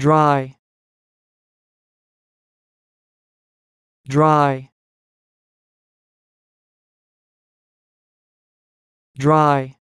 dry dry dry